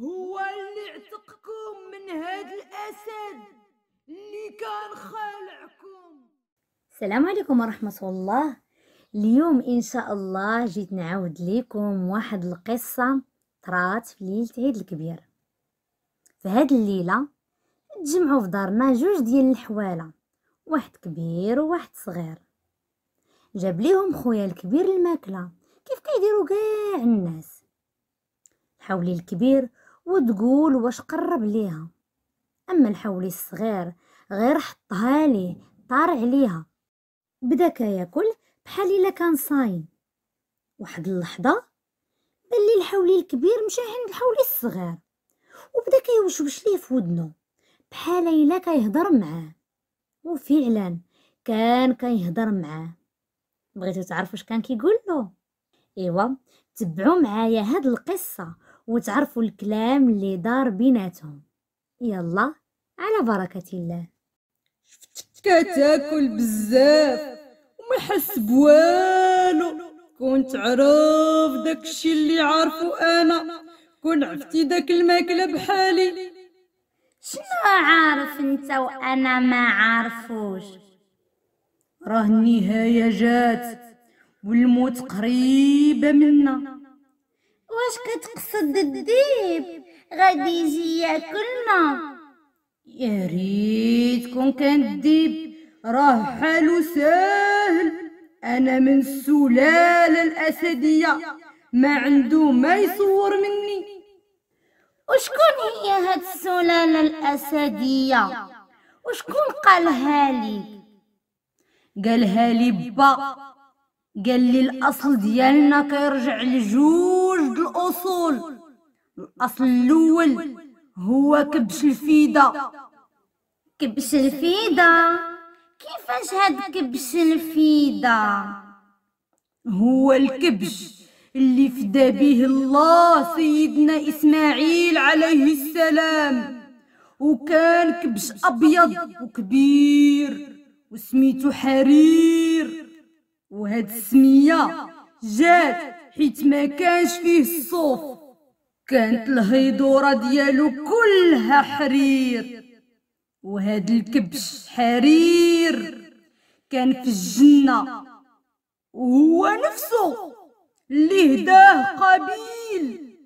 هو اللي عتقكم من هاد الاسد اللي كان خالعكم السلام عليكم ورحمه الله اليوم ان شاء الله جيت نعاود لكم واحد القصه طرات في ليله عيد الكبير في الليله تجمعوا في دارنا جوج ديال الحواله واحد كبير وواحد صغير جاب ليهم خويا الكبير الماكله كيف كيديروا كاع الناس حاولي الكبير وتقول واش قرب ليها أما الحولي الصغير غير حطها ليه طار عليها بدا كياكل بحال الا كان صايم واحد اللحظه بان الحولي الكبير مشى عند الحولي الصغير وبدا كيوشوش ليه في ودنو بحال الا كيهضر معاه وفعلا كان كيهضر معاه بغيتو تعرفوا اش كان كيقول له ايوا تبعوا معايا هاد القصه وتعرفوا الكلام اللي دار بيناتهم يلا على بركة الله شفتك كتاكل بزاف وما حس بوالو كنت عرف داكشي اللي عارفو انا كون عرفتي داك الماكله بحالي شنو عارف انت وانا ما عارفوش راه النهايه جات والموت قريبه منا واش كتقصد الذئب غادي يجي ياكلنا يا ريت كون كان الذئب راه حالو ساهل انا من السلاله الاسديه ما عنده ما يصور مني وشكون هي هاد السلاله الاسديه وشكون قالها لي قالها لي با قال لي الاصل ديالنا كيرجع لجوج الاصول الاصل الاول هو كبش الفيده كبش الفيده كيفاش هاد كبش الفيده هو الكبش اللي فدا به الله سيدنا اسماعيل عليه السلام وكان كبش ابيض وكبير وسميتو حرير وهاد السمية جات حيت ما كانش فيه الصوف كانت الهيدورة ديالو كلها حرير وهاد الكبش حرير كان في الجنة وهو نفسه اللي هداه قبيل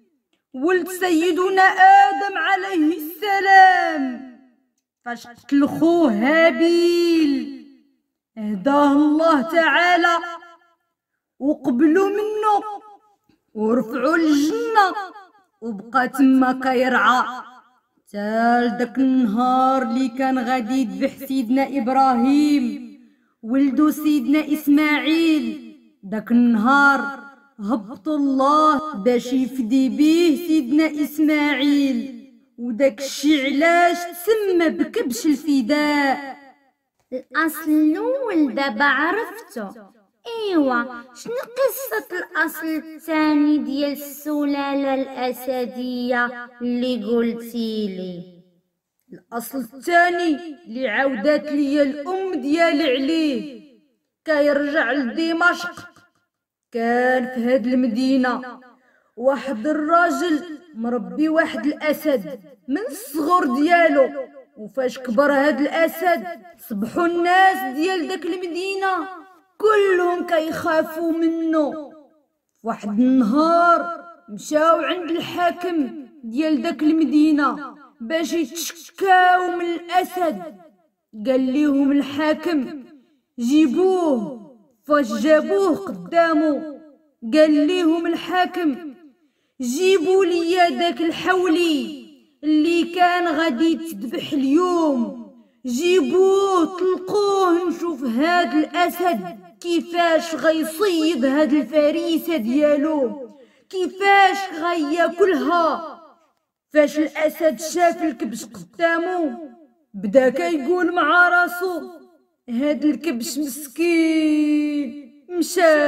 ولد سيدنا آدم عليه السلام فاش قتل خوه هابيل هداه الله تعالى وقبلوا منه ورفعوا الجنة وبقى تما كيرعى تال داك النهار اللي كان غادي يذبح سيدنا ابراهيم ولدو سيدنا اسماعيل داك النهار هبط الله باش يفدي بيه سيدنا اسماعيل وداك الشي علاش تسمى بكبش الفداء الأصل الأول دابا عرفتو إيوا شنو قصة الأصل الثاني ديال السلالة الأسدية اللي قلتيلي الأصل الثاني اللي عاودات ليا الأم ديالي عليه كيرجع لدمشق كان في هاد المدينة واحد الراجل مربي واحد الأسد من الصغر ديالو وفاش كبر هاد الاسد صبحوا الناس ديال داك المدينه كلهم كيخافوا منه واحد النهار مشاو عند الحاكم ديال داك المدينه باش يتشكاو من الاسد قال ليهم الحاكم جيبوه فاش جابوه قدامه قال ليهم الحاكم جيبوا لي داك الحولي اللي كان غادي يتذبح اليوم جيبوه طلقوه نشوف هاد الاسد كيفاش غيصيد هاد الفريسه ديالو كيفاش غياكلها فاش الاسد شاف الكبش قدامو بدا كيقول مع راسو هاد الكبش مسكين مشى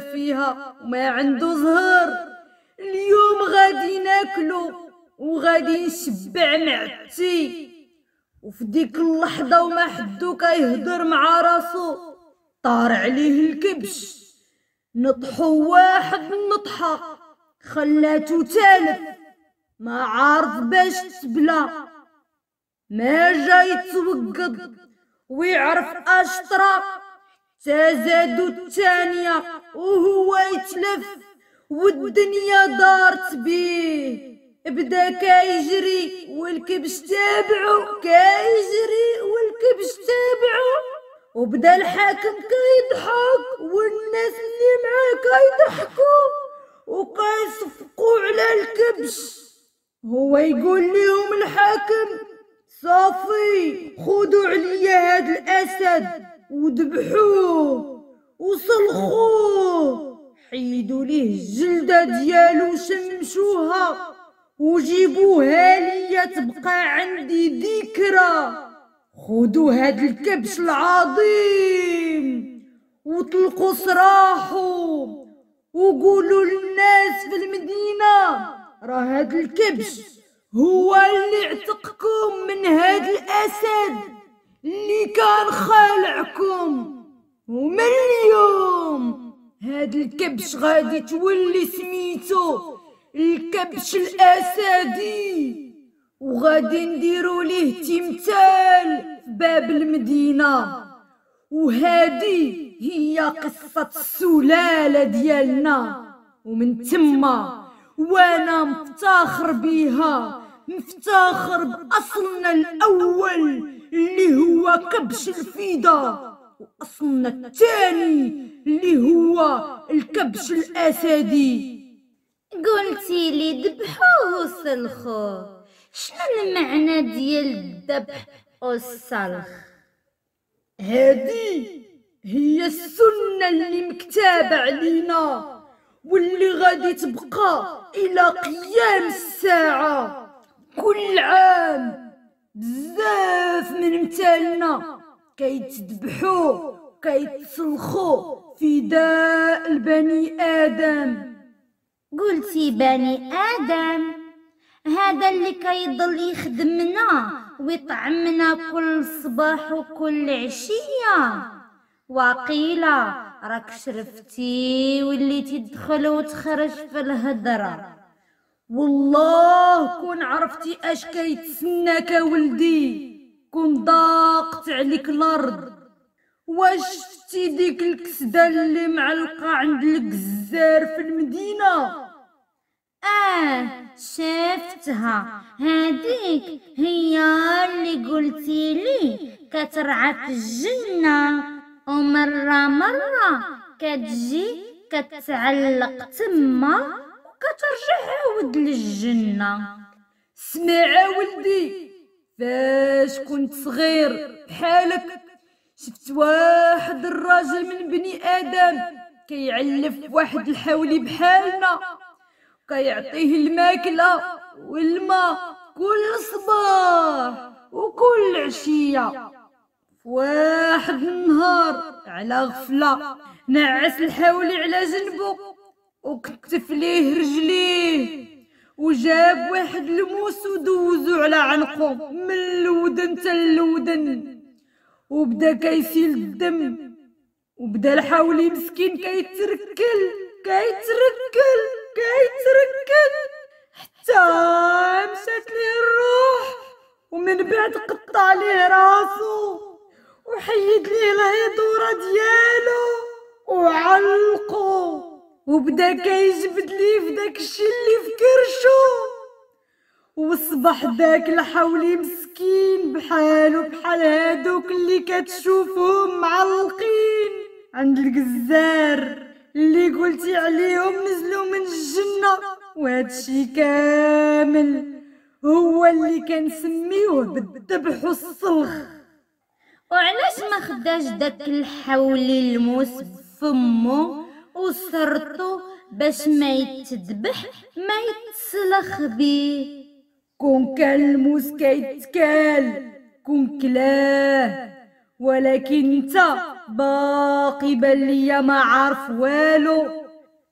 فيها وما عنده زهر اليوم غادي ناكلو وغادي نشبع معتي وفي ديك اللحظه وما حدو كيهضر مع راسو طار عليه الكبش نطحو واحد النطحه خلاتو تالف ما عارف باش تبلا ما جا يتوقد ويعرف اشطرا تزادو الثانيه وهو يتلف والدنيا دارت بيه بدا كيجري والكبش تابعو كيجري والكبش تابعو وبدا الحاكم كيضحك والناس اللي معاه كيضحكوا وكيصفقوا على الكبش هو يقول لهم الحاكم صافي خدوا عليا هاد الاسد وذبحوه وصلخوه حيدوا ليه الجلده ديالو شمشوها وجيبوها ليا تبقى عندي ذكرى خدوا هاد الكبش العظيم وطلقوا صراحو وقولوا للناس في المدينة راه هاد الكبش هو اللي عتقكم من هاد الأسد اللي كان خالعكم ومن اليوم هاد الكبش غادي تولي سميتو الكبش الاسدي وغادي نديرو ليه تمثال باب المدينه وهادي هي قصه السلاله ديالنا ومن تما وانا مفتخر بيها مفتخر باصلنا الاول اللي هو كبش الفيدة واصلنا الثاني اللي هو الكبش الاسدي قلتي لي ذبحوه وسلخو شنو المعنى ديال الذبح والسلخ هادي هي السنة اللي مكتابة علينا واللي غادي تبقى إلى قيام الساعة كل عام بزاف من مثالنا كيتذبحوا كيتسلخوا فداء البني آدم قلتي بني آدم هذا اللي كيضل يخدمنا ويطعمنا كل صباح وكل عشية وقيلة راك شرفتي واللي تدخل وتخرج في الهضرة والله كون عرفتي اش كيتسناك ولدي كون ضاقت عليك الارض واش شفتي ديك الكسدة اللي معلقة عند الكزار في المدينة شفتها هذيك هي اللي قلتي لي كترعى في الجنة ومرة مرة كتجي كتعلق تما وكترجع عاود للجنة سمعي ولدي فاش كنت صغير بحالك شفت واحد الراجل من بني آدم كيعلف واحد الحولي بحالنا كيعطيه الماكلة والماء كل صباح وكل عشية واحد النهار على غفلة نعس الحولي على جنبو وكتف ليه رجليه وجاب واحد الموس ودوزو على عنقو من الودن تا الودن وبدا كيسيل الدم وبدا الحولي مسكين كيتركل كيتركل قاعد تركن حتى مشات ليه الروح ومن بعد قطع ليه راسو وحيد ليه الهيدورة ديالو وعلقو وبدا كيجبد ليه في داك الشي اللي في كرشو وصبح داك الحولي مسكين بحالو بحال هادوك اللي كتشوفهم معلقين عند الجزار اللي قلتي عليهم نزلوا من الجنة وهادشي كامل هو اللي كنسميوه بالذبح والصلخ وعلاش ما خداش داك الحول الموس فمو وسرطو باش ما يتذبح ما يتسلخ بيه كون كان الموس كيتكال كون كلاه ولكن انت باقي بان ليا ما عارف والو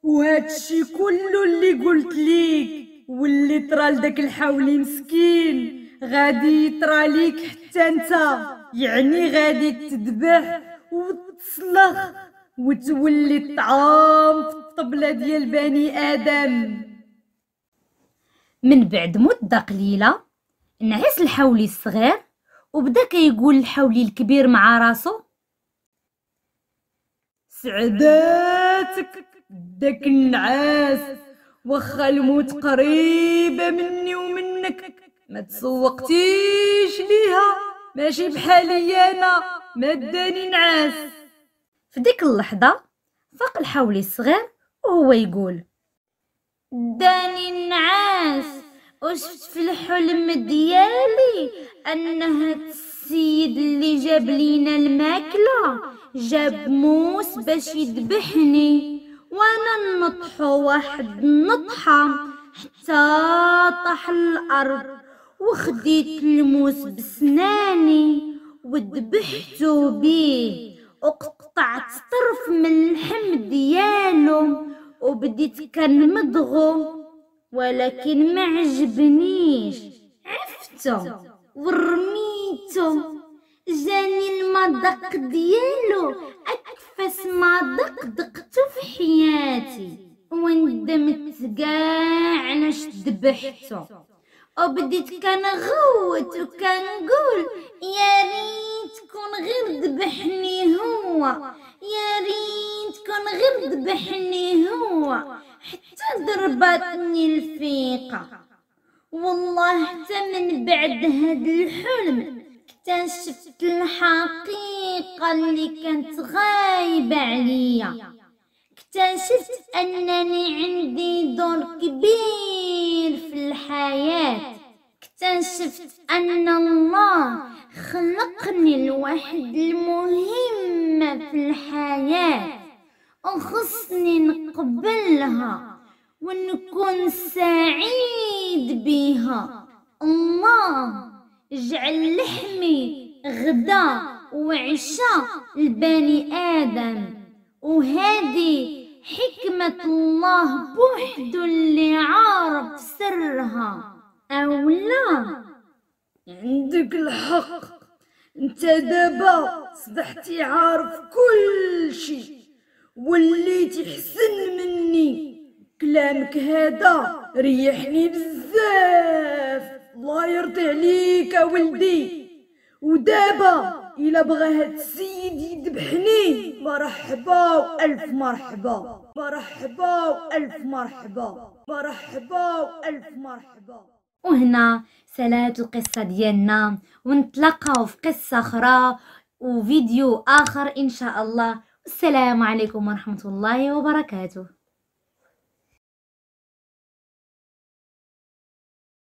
وهادشي كله اللي قلت ليك واللي طرا لداك الحولي مسكين غادي يطرا ليك حتى انت يعني غادي تذبح وتصلخ وتولي الطعام في الطبله ديال بني ادم من بعد مده قليله نعس الحولي الصغير وبدا كيقول الحولي الكبير مع راسو سعداتك داك النعاس واخا الموت قريبه مني ومنك ما تسوقتيش ليها ماشي بحالي انا ما داني نعاس في ديك اللحظه فاق الحولي الصغير وهو يقول داني النعاس وشفت في الحلم ديالي أنها السيد اللي جاب لينا الماكلة جاب موس باش يذبحني وانا نطحو واحد نطحة حتى طاح الأرض وخديت الموس بسناني وذبحتو بيه وقطعت طرف من اللحم ديالو وبديت كنمضغو ولكن ما عجبنيش عفته ورميتو جاني المذاق ديالو ما دق دقتو في حياتي وندمت كاع على ذبحتو وبديت كنغوت وكنقول يا ريت كون غير ذبحني هو يا ريت كون غير ذبحني هو حتى ضربتني الفيقه والله من بعد هاد الحلم اكتشفت الحقيقة اللي كانت غايبة عليا اكتشفت أنني عندي دور كبير في الحياة اكتشفت أن الله خلقني لواحد المهمة في الحياة وخصني نقبلها ونكون سعيد زيد بيها الله جعل لحمي غدا وعشاء لبني آدم وهذه حكمة الله بوحد اللي عارف سرها أو لا عندك الحق انت دابا صبحتي عارف كل شي وليتي حسن مني كلامك هذا ريحني بزاف الله يرضي عليك ولدي ودابا الى بغى هاد السيد يذبحني مرحبا والف مرحبا مرحبا والف مرحبا مرحبا والف مرحبا وهنا سالات القصة ديالنا ونتلاقاو في قصة أخرى وفيديو آخر إن شاء الله السلام عليكم ورحمة الله وبركاته